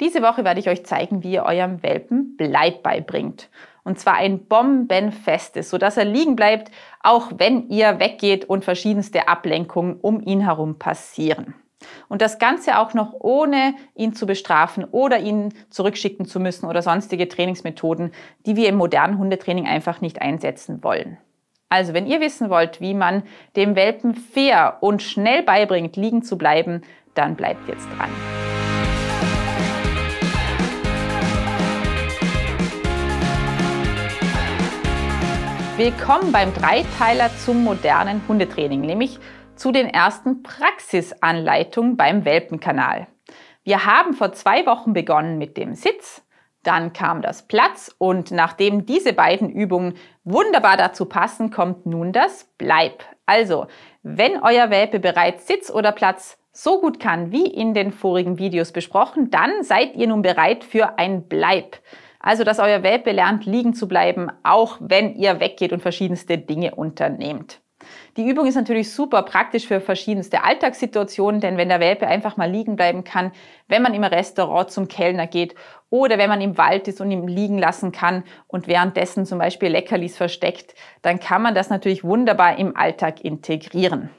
Diese Woche werde ich euch zeigen, wie ihr eurem Welpen Bleib beibringt. Und zwar ein bombenfestes, sodass er liegen bleibt, auch wenn ihr weggeht und verschiedenste Ablenkungen um ihn herum passieren. Und das Ganze auch noch ohne ihn zu bestrafen oder ihn zurückschicken zu müssen oder sonstige Trainingsmethoden, die wir im modernen Hundetraining einfach nicht einsetzen wollen. Also, wenn ihr wissen wollt, wie man dem Welpen fair und schnell beibringt, liegen zu bleiben, dann bleibt jetzt dran. Willkommen beim Dreiteiler zum modernen Hundetraining, nämlich zu den ersten Praxisanleitungen beim Welpenkanal. Wir haben vor zwei Wochen begonnen mit dem Sitz, dann kam das Platz und nachdem diese beiden Übungen wunderbar dazu passen, kommt nun das Bleib. Also, wenn euer Welpe bereits Sitz oder Platz so gut kann, wie in den vorigen Videos besprochen, dann seid ihr nun bereit für ein Bleib. Also, dass euer Welpe lernt, liegen zu bleiben, auch wenn ihr weggeht und verschiedenste Dinge unternehmt. Die Übung ist natürlich super praktisch für verschiedenste Alltagssituationen, denn wenn der Welpe einfach mal liegen bleiben kann, wenn man im Restaurant zum Kellner geht oder wenn man im Wald ist und ihn liegen lassen kann und währenddessen zum Beispiel Leckerlis versteckt, dann kann man das natürlich wunderbar im Alltag integrieren.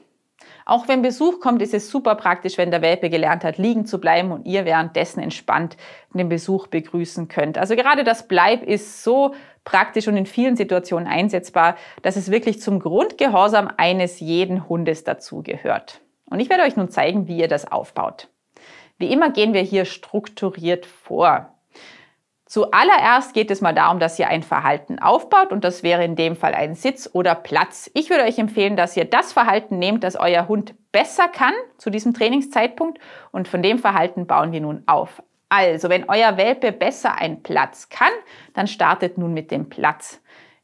Auch wenn Besuch kommt, ist es super praktisch, wenn der Welpe gelernt hat, liegen zu bleiben und ihr währenddessen entspannt den Besuch begrüßen könnt. Also gerade das Bleib ist so praktisch und in vielen Situationen einsetzbar, dass es wirklich zum Grundgehorsam eines jeden Hundes dazugehört. Und ich werde euch nun zeigen, wie ihr das aufbaut. Wie immer gehen wir hier strukturiert vor. Zuallererst geht es mal darum, dass ihr ein Verhalten aufbaut und das wäre in dem Fall ein Sitz oder Platz. Ich würde euch empfehlen, dass ihr das Verhalten nehmt, das euer Hund besser kann zu diesem Trainingszeitpunkt und von dem Verhalten bauen wir nun auf. Also, wenn euer Welpe besser einen Platz kann, dann startet nun mit dem Platz.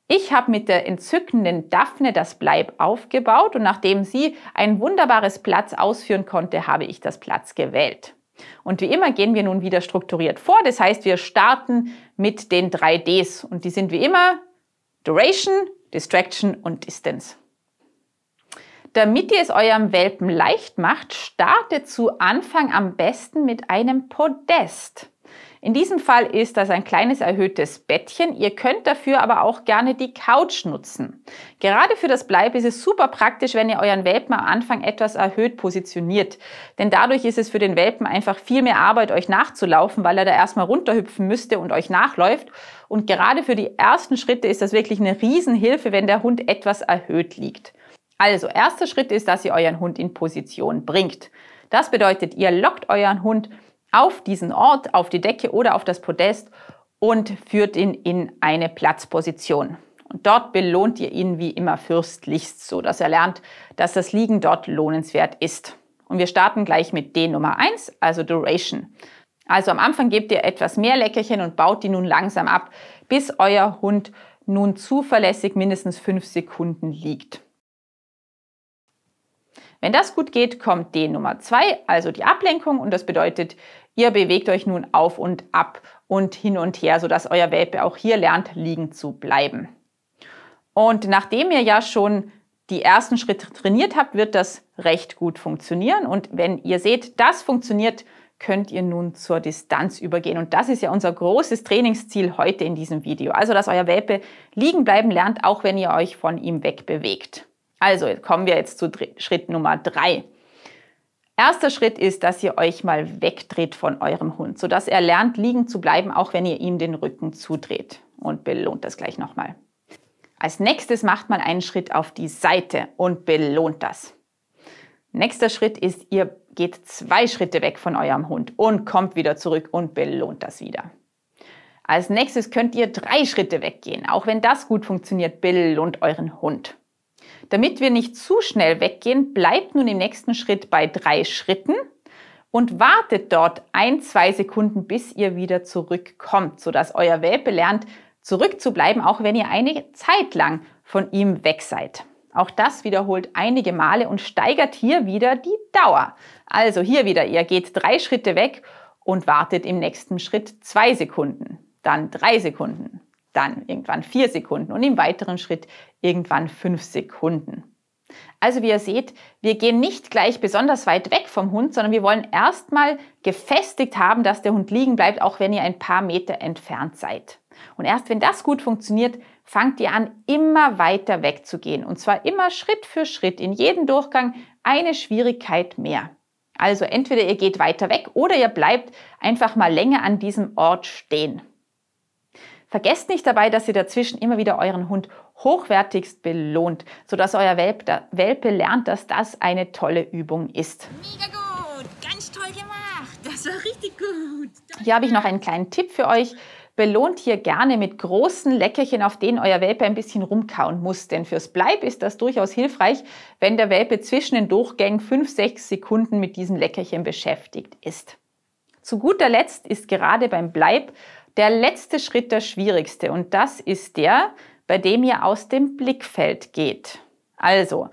Ich habe mit der entzückenden Daphne das Bleib aufgebaut und nachdem sie ein wunderbares Platz ausführen konnte, habe ich das Platz gewählt. Und wie immer gehen wir nun wieder strukturiert vor. Das heißt, wir starten mit den drei Ds. Und die sind wie immer Duration, Distraction und Distance. Damit ihr es eurem Welpen leicht macht, startet zu Anfang am besten mit einem Podest. In diesem Fall ist das ein kleines erhöhtes Bettchen. Ihr könnt dafür aber auch gerne die Couch nutzen. Gerade für das Bleib ist es super praktisch, wenn ihr euren Welpen am Anfang etwas erhöht positioniert. Denn dadurch ist es für den Welpen einfach viel mehr Arbeit, euch nachzulaufen, weil er da erstmal runterhüpfen müsste und euch nachläuft. Und gerade für die ersten Schritte ist das wirklich eine Riesenhilfe, wenn der Hund etwas erhöht liegt. Also, erster Schritt ist, dass ihr euren Hund in Position bringt. Das bedeutet, ihr lockt euren Hund auf diesen Ort, auf die Decke oder auf das Podest und führt ihn in eine Platzposition. Und dort belohnt ihr ihn wie immer fürstlichst, so dass er lernt, dass das Liegen dort lohnenswert ist. Und wir starten gleich mit D Nummer 1, also Duration. Also am Anfang gebt ihr etwas mehr Leckerchen und baut die nun langsam ab, bis euer Hund nun zuverlässig mindestens 5 Sekunden liegt. Wenn das gut geht, kommt D Nummer 2, also die Ablenkung und das bedeutet, Ihr bewegt euch nun auf und ab und hin und her, sodass euer Welpe auch hier lernt, liegen zu bleiben. Und nachdem ihr ja schon die ersten Schritte trainiert habt, wird das recht gut funktionieren. Und wenn ihr seht, das funktioniert, könnt ihr nun zur Distanz übergehen. Und das ist ja unser großes Trainingsziel heute in diesem Video. Also, dass euer Welpe liegen bleiben lernt, auch wenn ihr euch von ihm wegbewegt. Also kommen wir jetzt zu Schritt Nummer drei. Erster Schritt ist, dass ihr euch mal wegdreht von eurem Hund, sodass er lernt, liegen zu bleiben, auch wenn ihr ihm den Rücken zudreht. Und belohnt das gleich nochmal. Als nächstes macht man einen Schritt auf die Seite und belohnt das. Nächster Schritt ist, ihr geht zwei Schritte weg von eurem Hund und kommt wieder zurück und belohnt das wieder. Als nächstes könnt ihr drei Schritte weggehen. Auch wenn das gut funktioniert, belohnt euren Hund. Damit wir nicht zu schnell weggehen, bleibt nun im nächsten Schritt bei drei Schritten und wartet dort ein, zwei Sekunden, bis ihr wieder zurückkommt, sodass euer Welpe lernt, zurückzubleiben, auch wenn ihr eine Zeit lang von ihm weg seid. Auch das wiederholt einige Male und steigert hier wieder die Dauer. Also hier wieder, ihr geht drei Schritte weg und wartet im nächsten Schritt zwei Sekunden, dann drei Sekunden, dann irgendwann vier Sekunden und im weiteren Schritt irgendwann fünf Sekunden. Also wie ihr seht, wir gehen nicht gleich besonders weit weg vom Hund, sondern wir wollen erstmal gefestigt haben, dass der Hund liegen bleibt, auch wenn ihr ein paar Meter entfernt seid. Und erst wenn das gut funktioniert, fangt ihr an, immer weiter wegzugehen. Und zwar immer Schritt für Schritt, in jedem Durchgang eine Schwierigkeit mehr. Also entweder ihr geht weiter weg oder ihr bleibt einfach mal länger an diesem Ort stehen. Vergesst nicht dabei, dass ihr dazwischen immer wieder euren Hund hochwertigst belohnt, sodass euer Welpe lernt, dass das eine tolle Übung ist. Mega gut, ganz toll gemacht. Das war richtig gut. Hier habe ich noch einen kleinen Tipp für euch. Belohnt hier gerne mit großen Leckerchen, auf denen euer Welpe ein bisschen rumkauen muss. Denn fürs Bleib ist das durchaus hilfreich, wenn der Welpe zwischen den Durchgängen 5-6 Sekunden mit diesen Leckerchen beschäftigt ist. Zu guter Letzt ist gerade beim Bleib der letzte Schritt, der schwierigste, und das ist der, bei dem ihr aus dem Blickfeld geht. Also,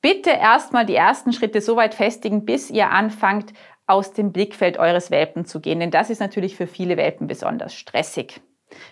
bitte erstmal die ersten Schritte so weit festigen, bis ihr anfangt, aus dem Blickfeld eures Welpen zu gehen, denn das ist natürlich für viele Welpen besonders stressig.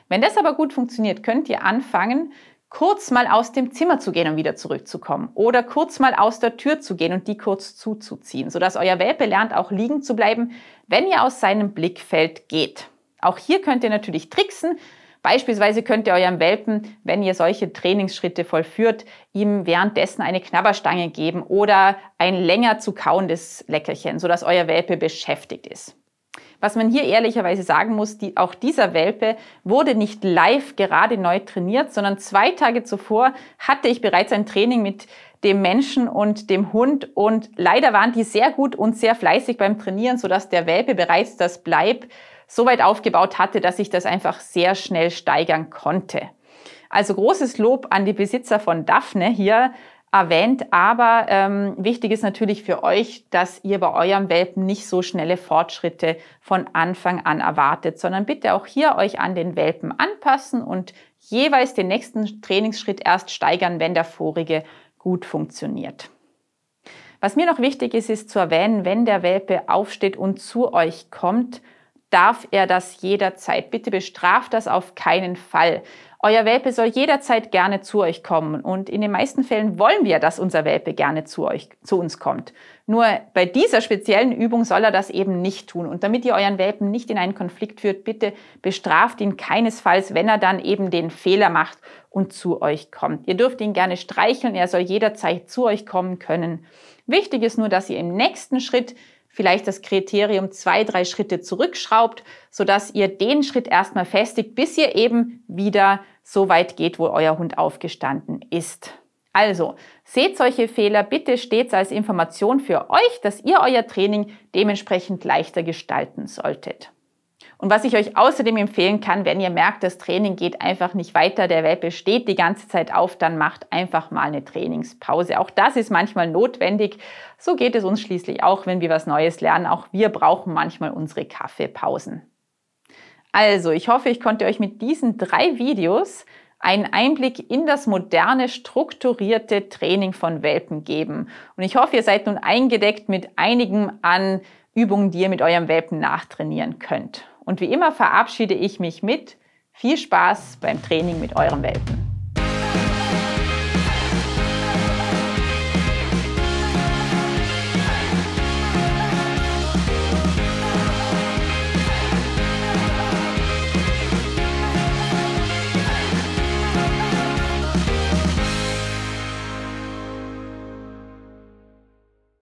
Wenn das aber gut funktioniert, könnt ihr anfangen, kurz mal aus dem Zimmer zu gehen und wieder zurückzukommen oder kurz mal aus der Tür zu gehen und die kurz zuzuziehen, sodass euer Welpe lernt, auch liegen zu bleiben, wenn ihr aus seinem Blickfeld geht. Auch hier könnt ihr natürlich tricksen. Beispielsweise könnt ihr eurem Welpen, wenn ihr solche Trainingsschritte vollführt, ihm währenddessen eine Knabberstange geben oder ein länger zu kauendes Leckerchen, sodass euer Welpe beschäftigt ist. Was man hier ehrlicherweise sagen muss, die, auch dieser Welpe wurde nicht live gerade neu trainiert, sondern zwei Tage zuvor hatte ich bereits ein Training mit dem Menschen und dem Hund und leider waren die sehr gut und sehr fleißig beim Trainieren, sodass der Welpe bereits das Bleib so weit aufgebaut hatte, dass ich das einfach sehr schnell steigern konnte. Also großes Lob an die Besitzer von Daphne hier erwähnt, aber ähm, wichtig ist natürlich für euch, dass ihr bei eurem Welpen nicht so schnelle Fortschritte von Anfang an erwartet, sondern bitte auch hier euch an den Welpen anpassen und jeweils den nächsten Trainingsschritt erst steigern, wenn der vorige gut funktioniert. Was mir noch wichtig ist, ist zu erwähnen, wenn der Welpe aufsteht und zu euch kommt, darf er das jederzeit. Bitte bestraft das auf keinen Fall. Euer Welpe soll jederzeit gerne zu euch kommen und in den meisten Fällen wollen wir, dass unser Welpe gerne zu euch, zu uns kommt. Nur bei dieser speziellen Übung soll er das eben nicht tun. Und damit ihr euren Welpen nicht in einen Konflikt führt, bitte bestraft ihn keinesfalls, wenn er dann eben den Fehler macht und zu euch kommt. Ihr dürft ihn gerne streicheln, er soll jederzeit zu euch kommen können. Wichtig ist nur, dass ihr im nächsten Schritt vielleicht das Kriterium zwei, drei Schritte zurückschraubt, sodass ihr den Schritt erstmal festigt, bis ihr eben wieder so weit geht, wo euer Hund aufgestanden ist. Also, seht solche Fehler bitte stets als Information für euch, dass ihr euer Training dementsprechend leichter gestalten solltet. Und was ich euch außerdem empfehlen kann, wenn ihr merkt, das Training geht einfach nicht weiter, der Welpe steht die ganze Zeit auf, dann macht einfach mal eine Trainingspause. Auch das ist manchmal notwendig. So geht es uns schließlich auch, wenn wir was Neues lernen. Auch wir brauchen manchmal unsere Kaffeepausen. Also, ich hoffe, ich konnte euch mit diesen drei Videos einen Einblick in das moderne, strukturierte Training von Welpen geben. Und ich hoffe, ihr seid nun eingedeckt mit einigen an Übungen, die ihr mit eurem Welpen nachtrainieren könnt. Und wie immer verabschiede ich mich mit viel Spaß beim Training mit eurem Welpen.